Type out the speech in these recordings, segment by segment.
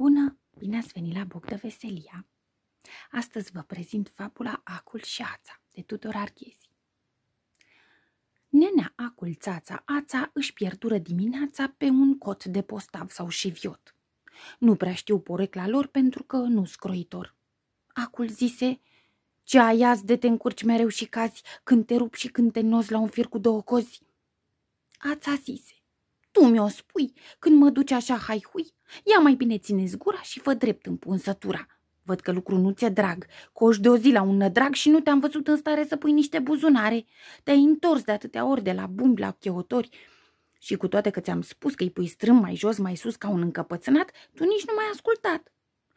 Bună, bine ați venit la Bogdă Veselia! Astăzi vă prezint fabula Acul și Ața, de Tudor Arghezi. Nenea Acul Țața Ața își pierdură dimineața pe un cot de postav sau șiviot. Nu prea știu porecla lor pentru că nu scroitor. Acul zise, ce azi de te încurci mereu și cazi când te rup și când te nozi la un fir cu două cozi? Ața zise, tu mi-o spui când mă duci așa haihui? Ia mai bine ține gura și fă drept în punsătura. Văd că lucru nu ți-e drag. Coși de o zi la un nădrag și nu te-am văzut în stare să pui niște buzunare. Te-ai întors de atâtea ori de la bumbi la cheotori. Și cu toate că ți-am spus că îi pui strâm mai jos, mai sus ca un încăpățânat, tu nici nu m-ai ascultat.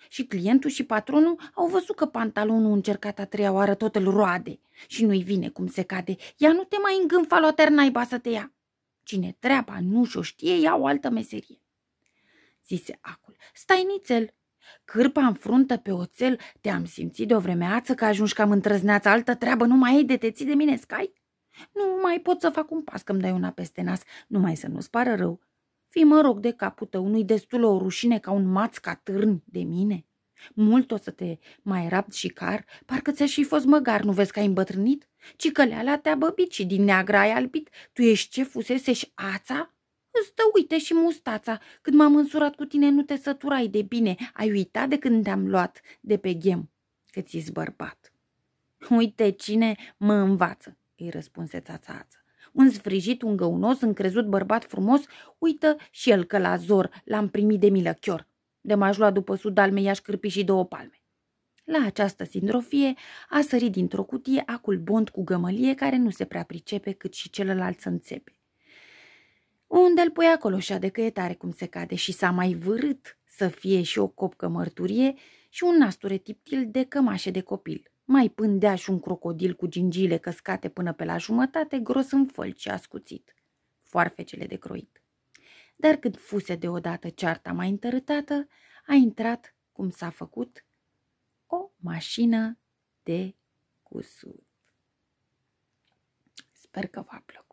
Și clientul și patronul au văzut că pantalonul încercat a treia oară tot îl roade și nu-i vine cum se cade. Ea nu te mai îngânfa la naiba să te ia. Cine treaba nu și-o știe, ia o altă meserie. Zise acul, stai nițel, cârpa în fruntă pe oțel, te-am simțit de o vremeață că ajungi cam întrăzneață, altă treabă nu mai ai de te ții de mine, scai? Nu mai pot să fac un pas că-mi dai una peste nas, numai să nu-ți pară rău. Fii mă rog de capul tău, nu-i destul o rușine ca un maț ca târn de mine?" Mult o să te mai rapt și car, parcă ți-aș fi fost măgar, nu vezi că ai îmbătrânit? Ci căleala te-a băbit și din neagra ai albit, tu ești ce fusese și ața? Stă uite și mustața, când m-am însurat cu tine nu te săturai de bine, ai uitat de când te-am luat de pe ghem, că ți bărbat. Uite cine mă învață, îi răspunse ață. Un sfrijit, un găunos, încrezut bărbat frumos, uită și el că la zor l-am primit de milă chior. De m-aș lua după sud al mei, aș cârpi și două palme. La această sindrofie a sărit dintr-o cutie acul bond cu gămălie care nu se prea pricepe cât și celălalt să înțepe. Unde l pui acolo și de că e tare cum se cade și s-a mai vârât să fie și o copcă mărturie și un nasture tiptil de cămașe de copil. Mai pândea și un crocodil cu gingile căscate până pe la jumătate, gros în fălci și ascuțit. Foarfecele de croit dar când fuse deodată cearta mai întărâtată, a intrat, cum s-a făcut, o mașină de cusut. Sper că v-a plăcut.